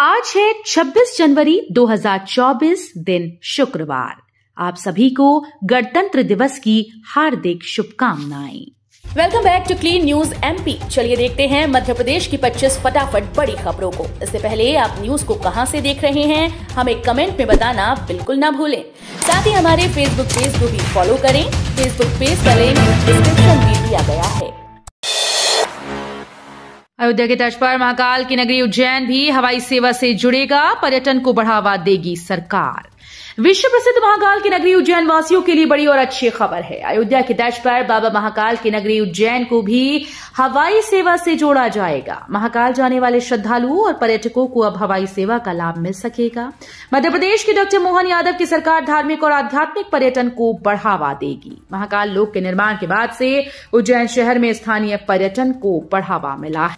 आज है 26 जनवरी 2024 दिन शुक्रवार आप सभी को गणतंत्र दिवस की हार्दिक शुभकामनाएं welcome back to clean news MP चलिए देखते हैं मध्य प्रदेश की 25 फटाफट बड़ी खबरों को इससे पहले आप न्यूज को कहां से देख रहे हैं हमें कमेंट में बताना बिल्कुल ना भूलें साथ ही हमारे फेसबुक पेज को भी फॉलो करें फेसबुक पेज का लिंक डिस्क्रिप्शन में दिया गया है अयोध्या के तर्ज पर महाकाल की नगरी उज्जैन भी हवाई सेवा से जुड़ेगा पर्यटन को बढ़ावा देगी सरकार विश्व प्रसिद्ध महाकाल की नगरी उज्जैन वासियों के लिए बड़ी और अच्छी खबर है अयोध्या के तर्ज पर बाबा महाकाल की नगरी उज्जैन को भी हवाई सेवा से जोड़ा जाएगा महाकाल जाने वाले श्रद्धालुओं और पर्यटकों को अब हवाई सेवा का लाभ मिल सकेगा मध्य प्रदेश के डॉक्टर मोहन यादव की सरकार धार्मिक और आध्यात्मिक पर्यटन को बढ़ावा देगी महाकाल लोक के निर्माण के बाद से उज्जैन शहर में स्थानीय पर्यटन को बढ़ावा मिला है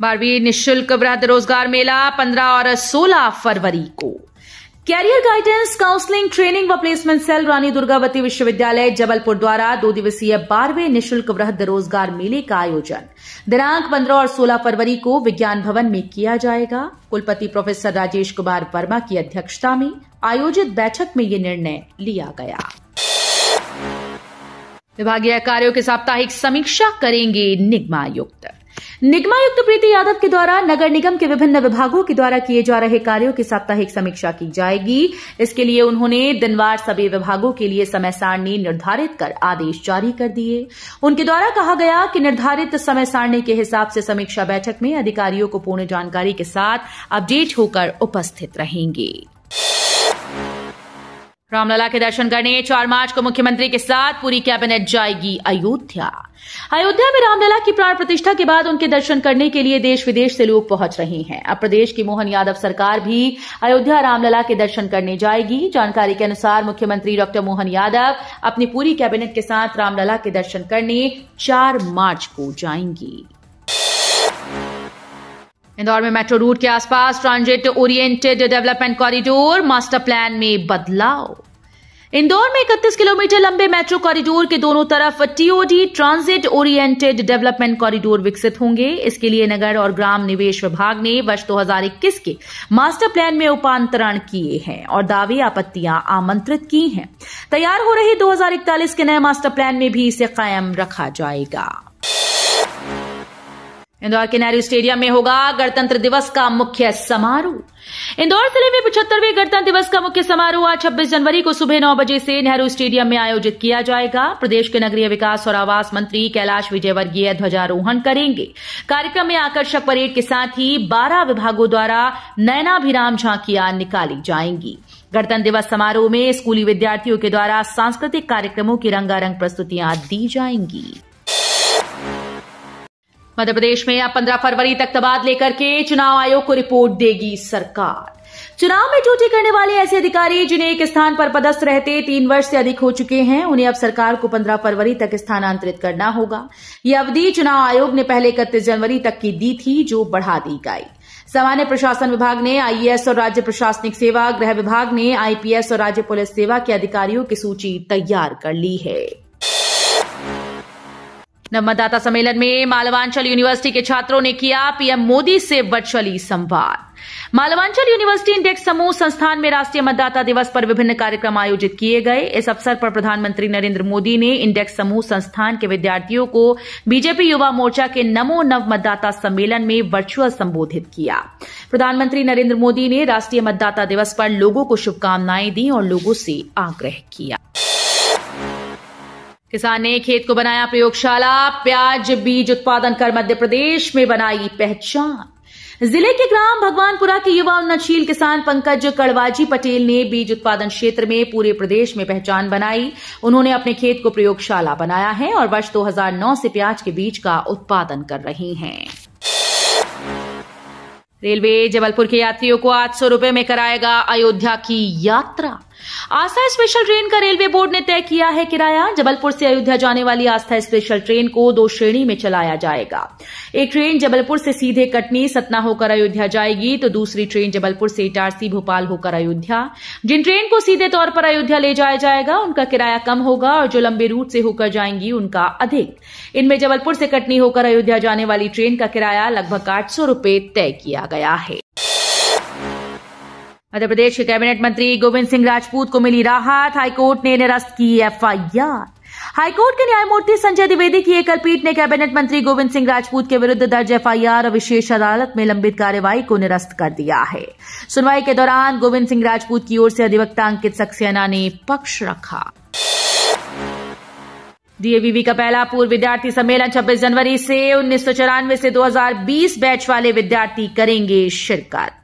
बारहवीं निशुल्क वृद्ध रोजगार मेला 15 और 16 फरवरी को कैरियर गाइडेंस काउंसलिंग ट्रेनिंग व प्लेसमेंट सेल रानी दुर्गावती विश्वविद्यालय जबलपुर द्वारा दो दिवसीय बारहवें निशुल्क वृहद रोजगार मेले का आयोजन दिनांक 15 और 16 फरवरी को विज्ञान भवन में किया जाएगा कुलपति प्रोफेसर राजेश कुमार वर्मा की अध्यक्षता में आयोजित बैठक में ये निर्णय लिया गया विभागीय कार्यो की साप्ताहिक समीक्षा करेंगे निगमायुक्त निगमायुक्त प्रीति यादव के द्वारा नगर निगम के विभिन्न विभागों के द्वारा किए जा रहे कार्यों की साप्ताहिक समीक्षा की जाएगी इसके लिए उन्होंने दिनवार सभी विभागों के लिए समय सारणी निर्धारित कर आदेश जारी कर दिए उनके द्वारा कहा गया कि निर्धारित समय सारणी के हिसाब से समीक्षा बैठक में अधिकारियों को पूर्ण जानकारी के साथ अपडेट होकर उपस्थित रहेंगे रामलला के दर्शन करने चार मार्च को मुख्यमंत्री के साथ पूरी कैबिनेट जाएगी अयोध्या अयोध्या में रामलला की प्राण प्रतिष्ठा के बाद उनके दर्शन करने के लिए देश विदेश से लोग पहुंच रहे हैं अब प्रदेश की मोहन यादव सरकार भी अयोध्या रामलला के दर्शन करने जाएगी जानकारी के अनुसार मुख्यमंत्री डॉक्टर मोहन यादव अपनी पूरी कैबिनेट के साथ रामलला के दर्शन करने चार मार्च को जाएंगी इंदौर में मेट्रो रूट के आसपास transit oriented development corridor master plan में बदलाव इंदौर में इकतीस किलोमीटर लंबे मेट्रो कॉरिडोर के दोनों तरफ TOD transit oriented development corridor विकसित होंगे इसके लिए नगर और ग्राम निवेश विभाग ने वर्ष 2021 के मास्टर प्लान में रूपांतरण किए हैं और दावे आपत्तियां आमंत्रित की हैं तैयार हो रहे 2041 के नए मास्टर प्लान में भी इसे कायम रखा जाएगा इंदौर के नेहरू स्टेडियम में होगा गणतंत्र दिवस का मुख्य समारोह इंदौर जिले में पिछहत्तरवें गणतंत्र दिवस का मुख्य समारोह आज छब्बीस जनवरी को सुबह नौ बजे से नेहरू स्टेडियम में आयोजित किया जाएगा प्रदेश के नगरीय विकास और आवास मंत्री कैलाश विजयवर्गीय ध्वजारोहण करेंगे कार्यक्रम में आकर्षक परेड के साथ ही बारह विभागों द्वारा नयनाभिराम झांकियां निकाली जाएंगी गणतंत्र दिवस समारोह में स्कूली विद्यार्थियों के द्वारा सांस्कृतिक कार्यक्रमों की रंगारंग प्रस्तुतियां दी जाएंगी मध्य प्रदेश में अब 15 फरवरी तक तबादले करके चुनाव आयोग को रिपोर्ट देगी सरकार चुनाव में ड्यूटी करने वाले ऐसे अधिकारी जिन्हें एक स्थान पर पदस्थ रहते तीन वर्ष से अधिक हो चुके हैं उन्हें अब सरकार को 15 फरवरी तक स्थानांतरित करना होगा यह अवधि चुनाव आयोग ने पहले इकतीस जनवरी तक की दी थी जो बढ़ा दी गई सामान्य प्रशासन विभाग ने आईएएस और राज्य प्रशासनिक सेवा गृह विभाग ने आईपीएस और राज्य पुलिस सेवा के अधिकारियों की सूची तैयार कर ली है नर्मदाता सम्मेलन में मालवांचल यूनिवर्सिटी के छात्रों ने किया पीएम मोदी से वर्चुअली संवाद मालवांचल यूनिवर्सिटी इंडेक्स समूह संस्थान में राष्ट्रीय मतदाता दिवस पर विभिन्न कार्यक्रम आयोजित किए गए इस अवसर पर प्रधानमंत्री नरेंद्र मोदी ने इंडेक्स समूह संस्थान के विद्यार्थियों को बीजेपी युवा मोर्चा के नमो नव मतदाता सम्मेलन में वर्चुअल संबोधित किया प्रधानमंत्री नरेंद्र मोदी ने राष्ट्रीय मतदाता दिवस पर लोगों को शुभकामनाएं दी और लोगों से आग्रह किया किसान ने खेत को बनाया प्रयोगशाला प्याज बीज उत्पादन कर मध्य प्रदेश में बनाई पहचान जिले के ग्राम भगवानपुरा के युवा उन्नतशील किसान पंकज कड़वाजी पटेल ने बीज उत्पादन क्षेत्र में पूरे प्रदेश में पहचान बनाई उन्होंने अपने खेत को प्रयोगशाला बनाया है और वर्ष 2009 से प्याज के बीज का उत्पादन कर रही हैं रेलवे जबलपुर के यात्रियों को आठ सौ रूपये में कराएगा अयोध्या की यात्रा आस्था स्पेशल ट्रेन का रेलवे बोर्ड ने तय किया है किराया जबलपुर से अयोध्या जाने वाली आस्था स्पेशल ट्रेन को दो श्रेणी में चलाया जाएगा एक ट्रेन जबलपुर से सीधे कटनी सतना होकर अयोध्या जाएगी तो दूसरी ट्रेन जबलपुर से इटारसी भोपाल होकर अयोध्या जिन ट्रेन को सीधे तौर पर अयोध्या ले जाया जाएगा उनका किराया कम होगा और जो लंबे रूट से होकर जाएंगी उनका अधिक इनमें जबलपुर से कटनी होकर अयोध्या जाने वाली ट्रेन का किराया लगभग आठ सौ तय किया गया है मध्य प्रदेश के कैबिनेट मंत्री गोविंद सिंह राजपूत को मिली राहत हाईकोर्ट ने निरस्त की एफआईआर हाईकोर्ट के न्यायमूर्ति संजय द्विवेदी की एकल पीठ ने कैबिनेट मंत्री गोविंद सिंह राजपूत के विरुद्ध दर्ज एफआईआर और विशेष अदालत में लंबित कार्यवाही को निरस्त कर दिया है सुनवाई के दौरान गोविंद सिंह राजपूत की ओर से अधिवक्ता अंकित सक्सेना ने पक्ष रखा डीएवीवी का पहला पूर्व विद्यार्थी सम्मेलन 26 जनवरी से उन्नीस से दो बैच वाले विद्यार्थी करेंगे शिरकत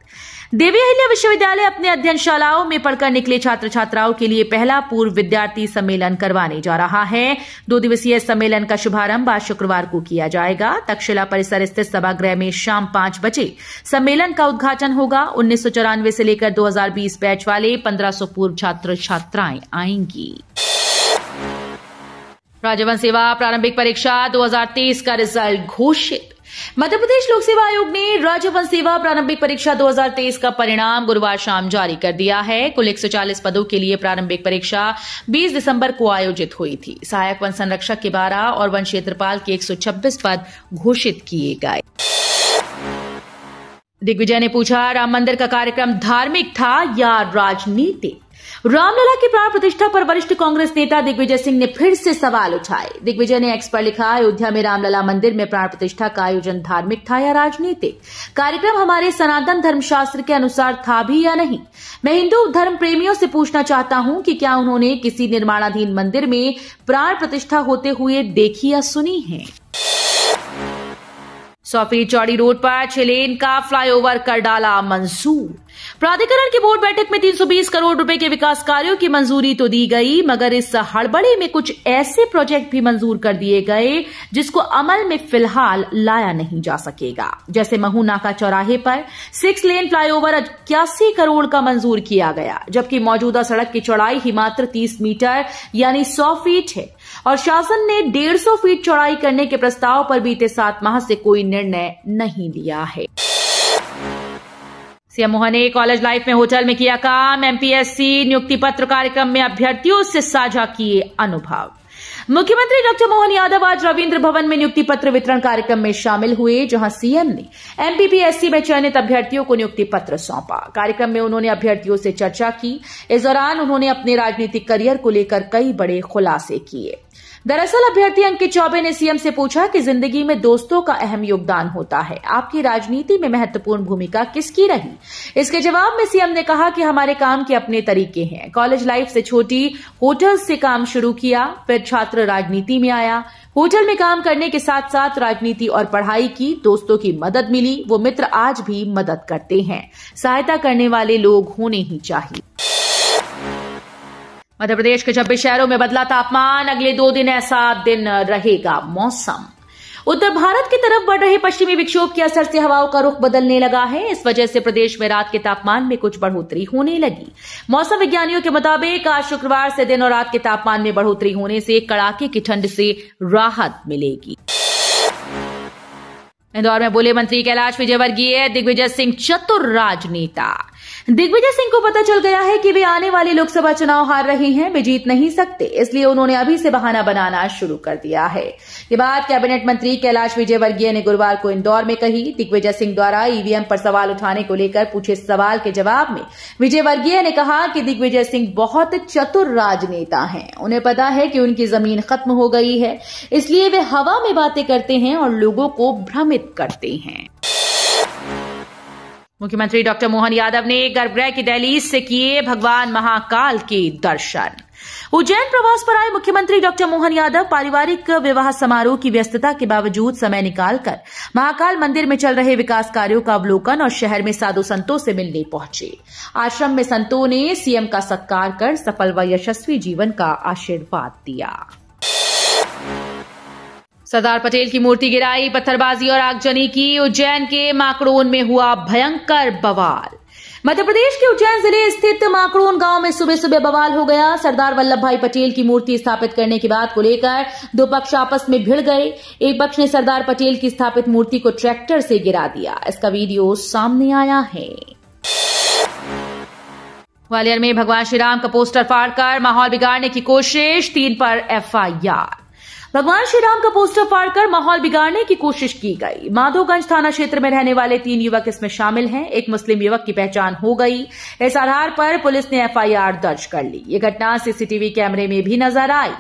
देवी अहिल्या विश्वविद्यालय अपने अध्ययन शालाओं में पढ़कर निकले छात्र छात्राओं के लिए पहला पूर्व विद्यार्थी सम्मेलन करवाने जा रहा है दो दिवसीय सम्मेलन का शुभारंभ आज शुक्रवार को किया जाएगा तक्षशिला परिसर स्थित सभागृह में शाम पांच बजे सम्मेलन का उद्घाटन होगा उन्नीस से लेकर 2020 बैच वाले 1500 पूर्व छात्र छात्राएं आएंगी राजभवन सेवा प्रारंभिक परीक्षा 2023 का रिजल्ट घोषित मध्य प्रदेश लोक सेवा आयोग ने राज्य वन सेवा प्रारंभिक परीक्षा 2023 का परिणाम गुरुवार शाम जारी कर दिया है कुल 140 पदों के लिए प्रारंभिक परीक्षा 20 दिसंबर को आयोजित हुई थी सहायक वन संरक्षक के 12 और वन क्षेत्रपाल के 126 पद घोषित किए गए दिग्विजय ने पूछा राम मंदिर का कार्यक्रम धार्मिक था या राजनीतिक रामलला की प्राण प्रतिष्ठा पर वरिष्ठ कांग्रेस नेता दिग्विजय सिंह ने फिर से सवाल उठाए दिग्विजय ने एक्स पर लिखा अयोध्या में रामलला मंदिर में प्राण प्रतिष्ठा का आयोजन धार्मिक था या राजनीतिक कार्यक्रम हमारे सनातन धर्मशास्त्र के अनुसार था भी या नहीं मैं हिंदू धर्म प्रेमियों से पूछना चाहता हूं कि क्या उन्होंने किसी निर्माणाधीन मंदिर में प्राण प्रतिष्ठा होते हुए देखी या सुनी है सौ फीट चौड़ी रोड पर छिलेन का फ्लाईओवर कर डाला मंसूर प्राधिकरण की बोर्ड बैठक में 320 करोड़ रुपए के विकास कार्यों की मंजूरी तो दी गई मगर इस हड़बड़े में कुछ ऐसे प्रोजेक्ट भी मंजूर कर दिए गए जिसको अमल में फिलहाल लाया नहीं जा सकेगा जैसे महू चौराहे पर सिक्स लेन फ्लाईओवर इक्यासी करोड़ का मंजूर किया गया जबकि मौजूदा सड़क की चौड़ाई ही मात्र तीस मीटर यानी सौ फीट है और शासन ने डेढ़ सौ फीट चौड़ाई करने के प्रस्ताव पर बीते सात माह से कोई निर्णय नहीं लिया है सीएम मोहन ने कॉलेज लाइफ में होटल में किया काम एमपीएससी नियुक्ति पत्र कार्यक्रम में अभ्यर्थियों से साझा किए अनुभव मुख्यमंत्री डॉक्टर मोहन यादव आज रविन्द्र भवन में नियुक्ति पत्र वितरण कार्यक्रम में शामिल हुए जहां सीएम ने एमपीपीएससी में चयनित अभ्यर्थियों को नियुक्ति पत्र सौंपा कार्यक्रम में उन्होंने अभ्यर्थियों से चर्चा की इस दौरान उन्होंने अपने राजनीतिक करियर को लेकर कई बड़े खुलासे किए दरअसल अभ्यर्थी अंकित चौबे ने सीएम से पूछा कि जिंदगी में दोस्तों का अहम योगदान होता है आपकी राजनीति में महत्वपूर्ण भूमिका किसकी रही इसके जवाब में सीएम ने कहा कि हमारे काम के अपने तरीके हैं कॉलेज लाइफ से छोटी होटल से काम शुरू किया फिर छात्र राजनीति में आया होटल में काम करने के साथ साथ राजनीति और पढ़ाई की दोस्तों की मदद मिली वो मित्र आज भी मदद करते हैं सहायता करने वाले लोग होने ही चाहिए मध्य प्रदेश के छब्बीस शहरों में बदला तापमान अगले दो दिन ऐसा दिन रहेगा मौसम उत्तर भारत की तरफ बढ़ रहे पश्चिमी विक्षोभ के असर से हवाओं का रुख बदलने लगा है इस वजह से प्रदेश में रात के तापमान में कुछ बढ़ोतरी होने लगी मौसम विज्ञानियों के मुताबिक आज शुक्रवार से दिन और रात के तापमान में बढ़ोतरी होने से कड़ाके की ठंड से राहत मिलेगी इंदौर में बोले मंत्री कैलाश विजयवर्गीय दिग्विजय सिंह चतुर राजनेता दिग्विजय सिंह को पता चल गया है कि वे आने वाले लोकसभा चुनाव हार रहे हैं वे जीत नहीं सकते इसलिए उन्होंने अभी से बहाना बनाना शुरू कर दिया है ये बात कैबिनेट मंत्री कैलाश विजयवर्गीय ने गुरुवार को इंदौर में कही दिग्विजय सिंह द्वारा ईवीएम पर सवाल उठाने को लेकर पूछे सवाल के जवाब में विजयवर्गीय ने कहा कि दिग्विजय सिंह बहुत चतुर राजनेता हैं उन्हें पता है कि उनकी जमीन खत्म हो गई है इसलिए वे हवा में बातें करते हैं और लोगों को भ्रमित करते हैं मुख्यमंत्री डॉक्टर मोहन यादव ने गर्भगृह की दहलीज से किए भगवान महाकाल के दर्शन उज्जैन प्रवास पर आए मुख्यमंत्री डॉक्टर मोहन यादव पारिवारिक विवाह समारोह की व्यस्तता के बावजूद समय निकालकर महाकाल मंदिर में चल रहे विकास कार्यों का अवलोकन और शहर में साधु संतों से मिलने पहुंचे आश्रम में संतों ने सीएम का सत्कार कर सफल व यशस्वी जीवन का आशीर्वाद दिया सरदार पटेल की मूर्ति गिराई पत्थरबाजी और आगजनी की उज्जैन के माकड़ोन में हुआ भयंकर बवाल मध्य प्रदेश के उज्जैन जिले स्थित माकड़ोन गांव में सुबह सुबह बवाल हो गया सरदार वल्लभ भाई पटेल की मूर्ति स्थापित करने की बात को लेकर दो पक्ष आपस में भिड़ गए एक पक्ष ने सरदार पटेल की स्थापित मूर्ति को ट्रैक्टर से गिरा दिया इसका वीडियो सामने आया है ग्वालियर में भगवान श्रीराम का पोस्टर फाड़कर माहौल बिगाड़ने की कोशिश तीन पर एफआईआर भगवान श्री राम का पोस्टर फाड़कर माहौल बिगाड़ने की कोशिश की गई माधोगंज थाना क्षेत्र में रहने वाले तीन युवक इसमें शामिल हैं एक मुस्लिम युवक की पहचान हो गई इस आधार पर पुलिस ने एफआईआर दर्ज कर ली ये घटना सीसीटीवी कैमरे में भी नजर आई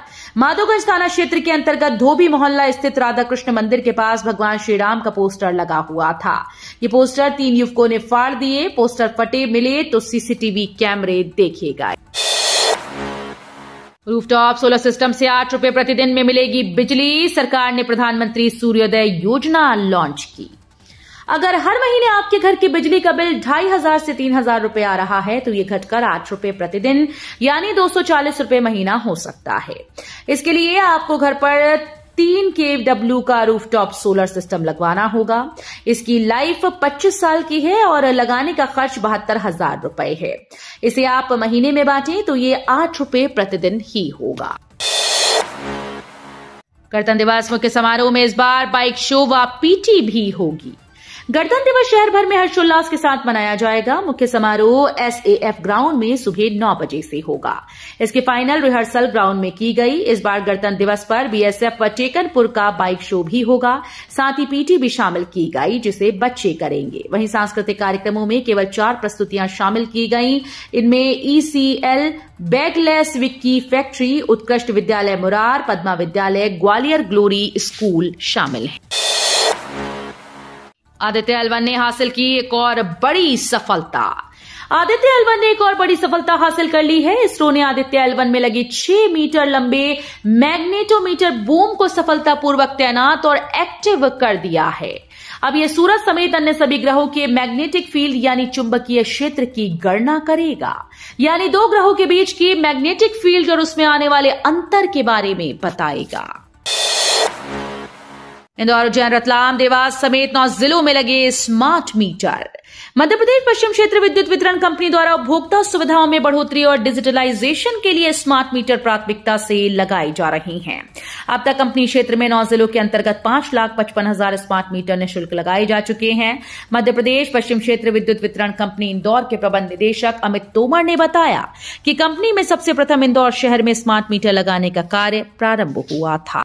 माधोगंज थाना क्षेत्र के अंतर्गत धोबी मोहल्ला स्थित राधाकृष्ण मंदिर के पास भगवान श्री राम का पोस्टर लगा हुआ था ये पोस्टर तीन युवकों ने फाड़ दिए पोस्टर फटे मिले तो सीसीटीवी कैमरे देखे गए रूफटॉप सोलर सिस्टम से आठ रूपये प्रतिदिन में मिलेगी बिजली सरकार ने प्रधानमंत्री सूर्योदय योजना लॉन्च की अगर हर महीने आपके घर की बिजली का बिल ढाई हजार से तीन हजार रूपये आ रहा है तो ये घटकर आठ रूपये प्रतिदिन यानी दो सौ चालीस रूपये महीना हो सकता है इसके लिए आपको घर पर तीन के डब्ल्यू का रूफटॉप सोलर सिस्टम लगवाना होगा इसकी लाइफ 25 साल की है और लगाने का खर्च बहत्तर हजार रूपए है इसे आप महीने में बांटें तो ये आठ रूपये प्रतिदिन ही होगा गणतंत्र दिवस मुख्य समारोह में इस बार बाइक शो व पीटी भी होगी गणतंत्र दिवस शहर भर में हर्षोल्लास के साथ मनाया जाएगा मुख्य समारोह एसएएफ ग्राउंड में सुबह नौ बजे से होगा इसके फाइनल रिहर्सल ग्राउंड में की गई इस बार गणतंत्र दिवस पर बीएसएफ व टेकनपुर का बाइक शो भी होगा साथ ही पीटी भी शामिल की गई जिसे बच्चे करेंगे वहीं सांस्कृतिक कार्यक्रमों में केवल चार प्रस्तुतियां शामिल की गई इनमें ईसीएल e बैगलेस विक्की फैक्ट्री उत्कृष्ट विद्यालय मुरार पदमा विद्यालय ग्वालियर ग्लोरी स्कूल शामिल हैं आदित्य एलवन ने हासिल की एक और बड़ी सफलता आदित्य एलवन ने एक और बड़ी सफलता हासिल कर ली है इसरो ने आदित्य एलवन में लगी छह मीटर लंबे मैग्नेटोमीटर बूम को सफलतापूर्वक तैनात और एक्टिव कर दिया है अब यह सूरज समेत अन्य सभी ग्रहों के मैग्नेटिक फील्ड यानी चुंबकीय क्षेत्र की गणना करेगा यानी दो ग्रहों के बीच की मैग्नेटिक फील्ड और उसमें आने वाले अंतर के बारे में बताएगा इंदौर उज्जैन रतलाम देवास समेत नौ जिलों में लगे स्मार्ट मीटर मध्य प्रदेश पश्चिम क्षेत्र विद्युत वितरण कंपनी द्वारा उपभोक्ता सुविधाओं में बढ़ोतरी और डिजिटलाइजेशन के लिए स्मार्ट मीटर प्राथमिकता से लगाई जा रही हैं। अब तक कंपनी क्षेत्र में नौ जिलों के अंतर्गत पांच लाख पचपन हजार स्मार्ट मीटर निःशुल्क लगाए जा चुके हैं मध्य प्रदेश पश्चिम क्षेत्र विद्युत वितरण कंपनी इंदौर के प्रबंध निदेशक अमित तोमर ने बताया कि कंपनी में सबसे प्रथम इंदौर शहर में स्मार्ट मीटर लगाने का कार्य प्रारंभ हुआ था